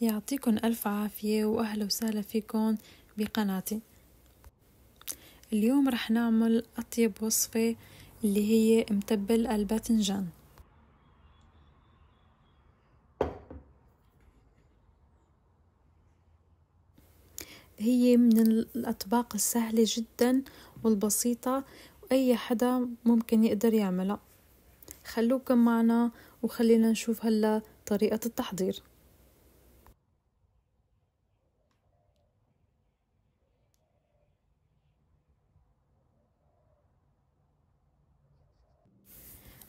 يعطيكم ألف عافية وأهلا وسهلا فيكم بقناتي اليوم رح نعمل أطيب وصفة اللي هي متبل الباذنجان هي من الأطباق السهلة جدا والبسيطة وأي حدا ممكن يقدر يعملها خلوكم معنا وخلينا نشوف هلا طريقة التحضير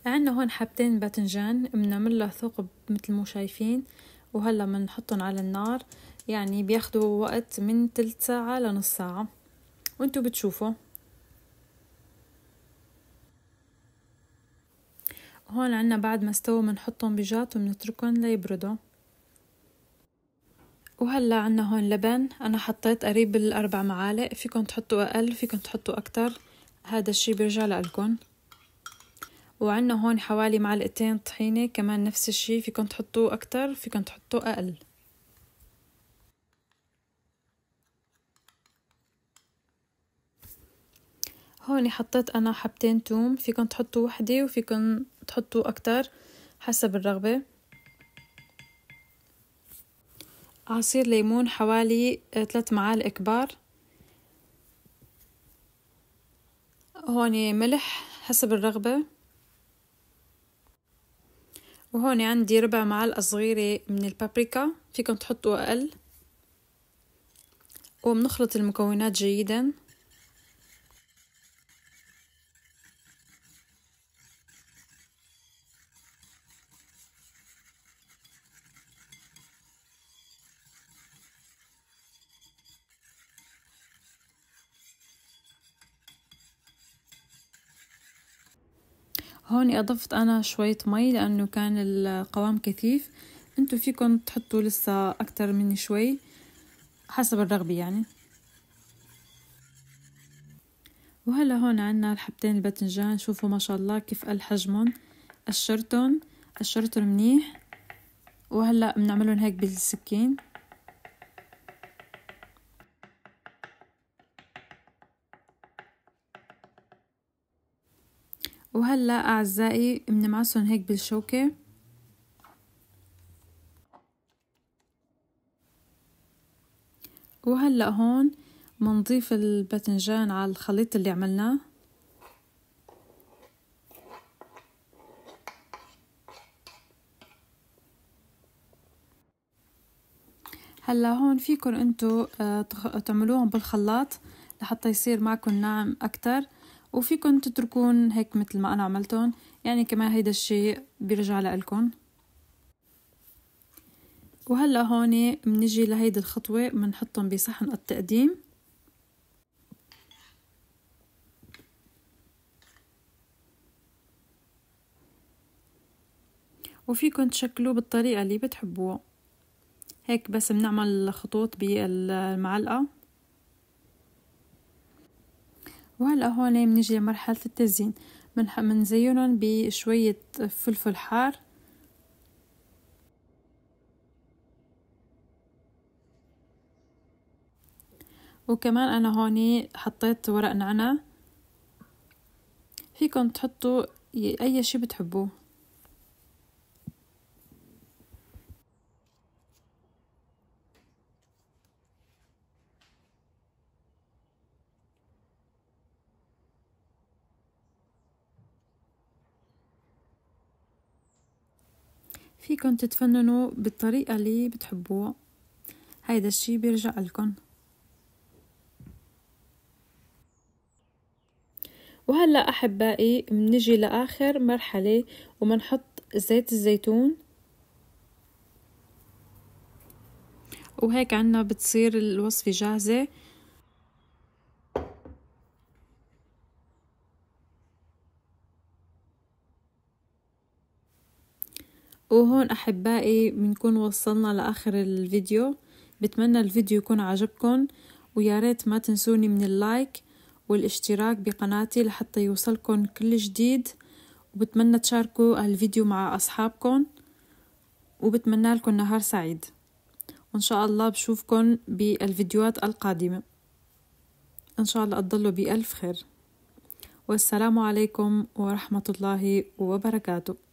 عنا هون حبتين باذنجان بنعمل له ثقب مثل ما شايفين وهلا بنحطهم على النار يعني بياخدوا وقت من تلت ساعة لنص ساعة وانتو بتشوفوا هون عنا بعد ما استووا بنحطهم بجات وبنتركهم ليبردوا وهلا عنا هون لبن انا حطيت قريب الاربع معالق فيكن تحطوا اقل فيكن تحطوا اكتر هذا الشي بيرجع لكم وعندنا هون حوالي معلقتين طحينة كمان نفس الشي فيكن تحطوه أكتر فيكن تحطوه أقل هون حطيت أنا حبتين توم فيكن تحطوا وحدة وفيكن تحطوا أكتر حسب الرغبة عصير ليمون حوالي آه، ثلاث معالق كبار هون ملح حسب الرغبة وهون عندي ربع معلقة صغيرة من البابريكا فيكم تحطوا أقل وبنخلط المكونات جيداً هون أضفت أنا شوية مي لأنه كان القوام كثيف انتو فيكن تحطوا لسه أكتر من شوي حسب الرغبة يعني وهلا هون عنا الحبتين الباذنجان شوفوا ما شاء الله كيف قل حجمهم قشرتهم قشرتهم منيح وهلا بنعملهم هيك بالسكين وهلا أعزائي بنمعسهم هيك بالشوكة وهلا هون منضيف الباذنجان على الخليط اللي عملناه هلا هون فيكن انتو آه، تعملوهم بالخلاط لحتى يصير معكن ناعم اكتر وفيكن تتركون هيك مثل ما أنا عملتهم يعني كمان هيدا الشي بيرجع لإلكن وهلا هون بنجي لهيدي الخطوة بنحطهم بصحن التقديم وفيكن تشكلوه بالطريقة اللي بتحبوها هيك بس بنعمل خطوط بالمعلقة وهلا هون بنيجي لمرحلة التزيين بنزينهم بشوية فلفل حار وكمان أنا هون حطيت ورق نعناع فيكم تحطوا أي شي بتحبوه فيكن تتفننوا بالطريقة اللي بتحبوها هيدا الشي بيرجع لكم وهلا احبائي بنجي لاخر مرحله وبنحط زيت الزيتون وهيك عنا بتصير الوصفه جاهزه وهون أحبائي بنكون وصلنا لآخر الفيديو بتمنى الفيديو يكون عجبكم ويا ريت ما تنسوني من اللايك والاشتراك بقناتي لحتى يوصلكم كل جديد وبتمنى تشاركوا الفيديو مع أصحابكم وبتمنى لكم نهار سعيد وإن شاء الله بشوفكم بالفيديوهات القادمة إن شاء الله أضلوا بألف خير والسلام عليكم ورحمة الله وبركاته